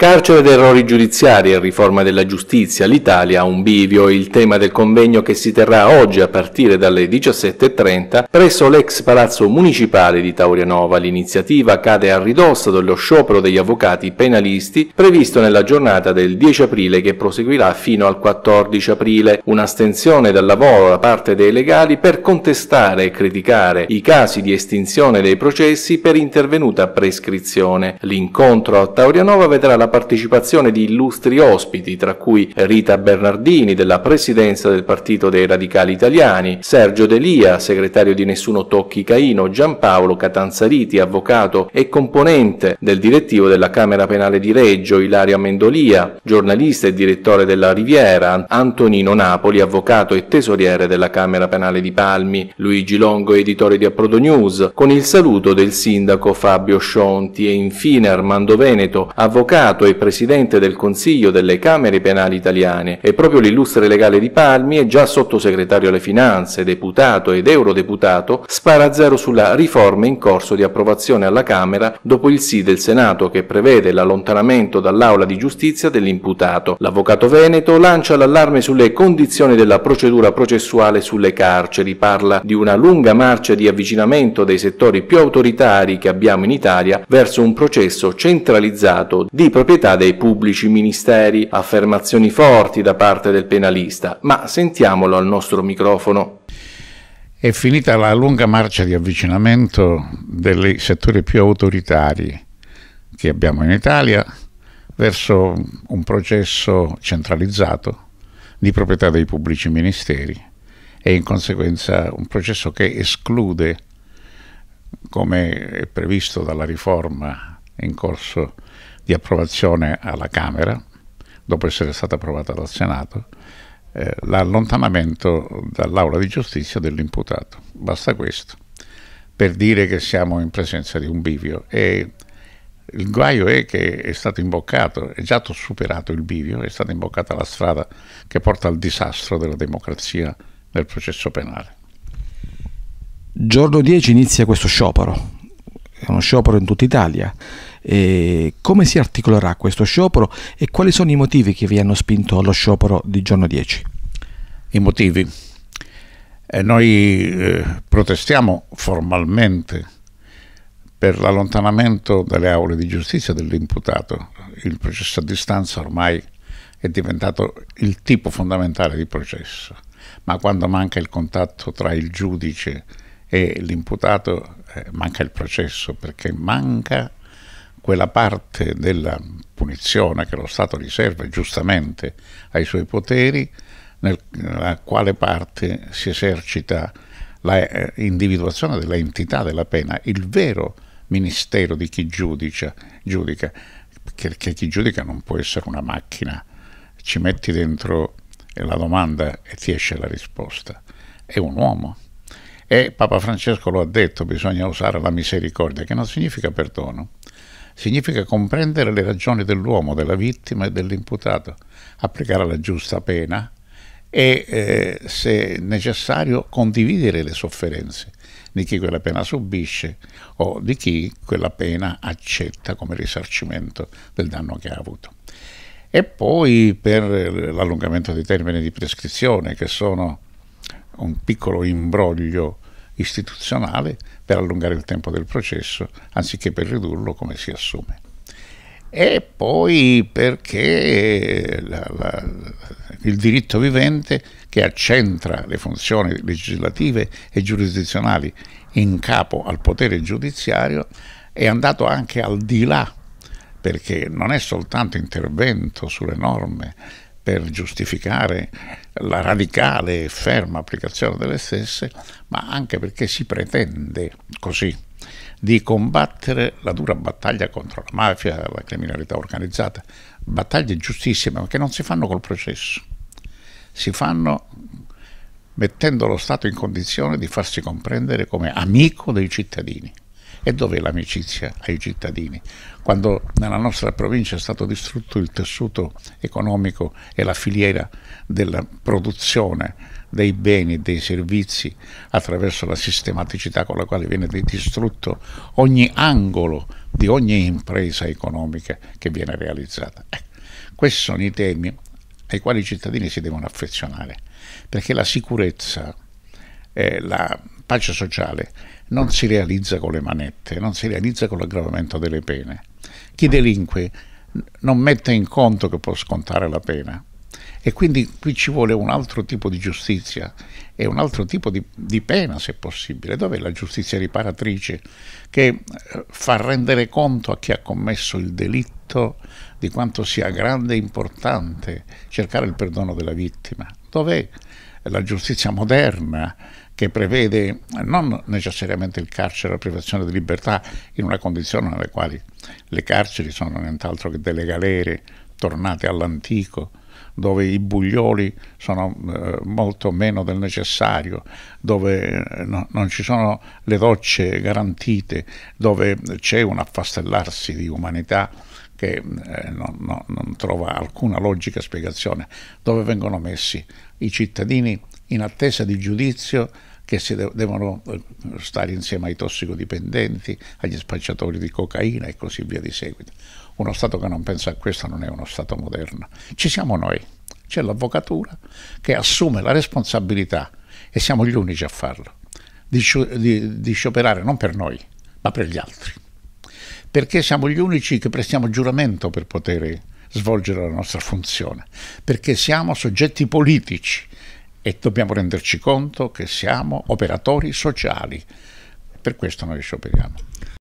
Carcere ed errori giudiziari e riforma della giustizia, l'Italia ha un bivio, il tema del convegno che si terrà oggi a partire dalle 17.30 presso l'ex palazzo municipale di Taurianova. L'iniziativa cade a ridosso dello sciopero degli avvocati penalisti previsto nella giornata del 10 aprile che proseguirà fino al 14 aprile. Un'astensione dal lavoro da parte dei legali per contestare e criticare i casi di estinzione dei processi per intervenuta prescrizione. L'incontro a Taurianova vedrà la partecipazione di illustri ospiti, tra cui Rita Bernardini della Presidenza del Partito dei Radicali Italiani, Sergio Delia, segretario di Nessuno Tocchi Caino, Giampaolo Catanzariti, avvocato e componente del direttivo della Camera Penale di Reggio, Ilaria Mendolia, giornalista e direttore della Riviera, Antonino Napoli, avvocato e tesoriere della Camera Penale di Palmi, Luigi Longo, editore di Approdo News, con il saluto del sindaco Fabio Scionti e infine Armando Veneto, avvocato Senato e Presidente del Consiglio delle Camere Penali Italiane e proprio l'illustre legale di Palmi e già sottosegretario alle Finanze, deputato ed eurodeputato, spara a zero sulla riforma in corso di approvazione alla Camera dopo il sì del Senato che prevede l'allontanamento dall'Aula di Giustizia dell'imputato. L'avvocato Veneto lancia l'allarme sulle condizioni della procedura processuale sulle carceri, parla di una lunga marcia di avvicinamento dei settori più autoritari che abbiamo in Italia verso un processo centralizzato di proprietà proprietà dei pubblici ministeri, affermazioni forti da parte del penalista, ma sentiamolo al nostro microfono. È finita la lunga marcia di avvicinamento dei settori più autoritari che abbiamo in Italia verso un processo centralizzato di proprietà dei pubblici ministeri e in conseguenza un processo che esclude, come è previsto dalla riforma in corso di approvazione alla Camera, dopo essere stata approvata dal Senato, eh, l'allontanamento dall'aula di giustizia dell'imputato. Basta questo per dire che siamo in presenza di un bivio e il guaio è che è stato imboccato, è già superato il bivio, è stata imboccata la strada che porta al disastro della democrazia nel processo penale. Giorno 10 inizia questo sciopero, è uno sciopero in tutta Italia. Eh, come si articolerà questo sciopero e quali sono i motivi che vi hanno spinto allo sciopero di giorno 10? I motivi. Eh, noi eh, protestiamo formalmente per l'allontanamento dalle aule di giustizia dell'imputato. Il processo a distanza ormai è diventato il tipo fondamentale di processo, ma quando manca il contatto tra il giudice e l'imputato eh, manca il processo perché manca quella parte della punizione che lo Stato riserva giustamente ai suoi poteri, nella quale parte si esercita l'individuazione eh, dell'entità della pena, il vero ministero di chi giudica, giudica perché chi giudica non può essere una macchina, ci metti dentro la domanda e ti esce la risposta, è un uomo. E Papa Francesco lo ha detto, bisogna usare la misericordia, che non significa perdono, significa comprendere le ragioni dell'uomo, della vittima e dell'imputato, applicare la giusta pena e, eh, se necessario, condividere le sofferenze di chi quella pena subisce o di chi quella pena accetta come risarcimento del danno che ha avuto. E poi per l'allungamento dei termini di prescrizione, che sono un piccolo imbroglio istituzionale per allungare il tempo del processo anziché per ridurlo come si assume. E poi perché la, la, il diritto vivente che accentra le funzioni legislative e giurisdizionali in capo al potere giudiziario è andato anche al di là perché non è soltanto intervento sulle norme, per giustificare la radicale e ferma applicazione delle stesse, ma anche perché si pretende così di combattere la dura battaglia contro la mafia, e la criminalità organizzata, battaglie giustissime ma che non si fanno col processo, si fanno mettendo lo Stato in condizione di farsi comprendere come amico dei cittadini. E dov'è l'amicizia ai cittadini? Quando nella nostra provincia è stato distrutto il tessuto economico e la filiera della produzione dei beni e dei servizi attraverso la sistematicità con la quale viene distrutto ogni angolo di ogni impresa economica che viene realizzata. Eh, questi sono i temi ai quali i cittadini si devono affezionare, perché la sicurezza eh, la pace sociale non si realizza con le manette, non si realizza con l'aggravamento delle pene. Chi delinque non mette in conto che può scontare la pena e quindi qui ci vuole un altro tipo di giustizia e un altro tipo di, di pena se possibile. Dov'è la giustizia riparatrice che eh, fa rendere conto a chi ha commesso il delitto di quanto sia grande e importante cercare il perdono della vittima? Dov'è la giustizia moderna che prevede non necessariamente il carcere la privazione di libertà in una condizione nella quale le carceri sono nient'altro che delle galere tornate all'antico, dove i buglioli sono eh, molto meno del necessario, dove eh, no, non ci sono le docce garantite, dove c'è un affastellarsi di umanità che eh, non, no, non trova alcuna logica spiegazione, dove vengono messi i cittadini in attesa di giudizio che si de devono eh, stare insieme ai tossicodipendenti, agli spacciatori di cocaina e così via di seguito. Uno Stato che non pensa a questo non è uno Stato moderno. Ci siamo noi, c'è l'avvocatura che assume la responsabilità e siamo gli unici a farlo, di, di, di scioperare non per noi, ma per gli altri perché siamo gli unici che prestiamo giuramento per poter svolgere la nostra funzione, perché siamo soggetti politici e dobbiamo renderci conto che siamo operatori sociali. Per questo noi scioperiamo.